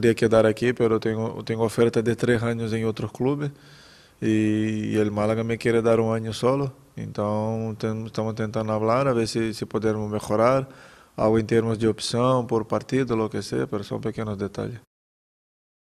de quedar aquí, pero tenho tenho oferta de três anos em outros clubes e o Málaga me quer dar um ano solo. Então, estamos tentando falar, a ver se, se podemos melhorar, algo em termos de opção, por partido, o que seja, mas são pequenos detalhes.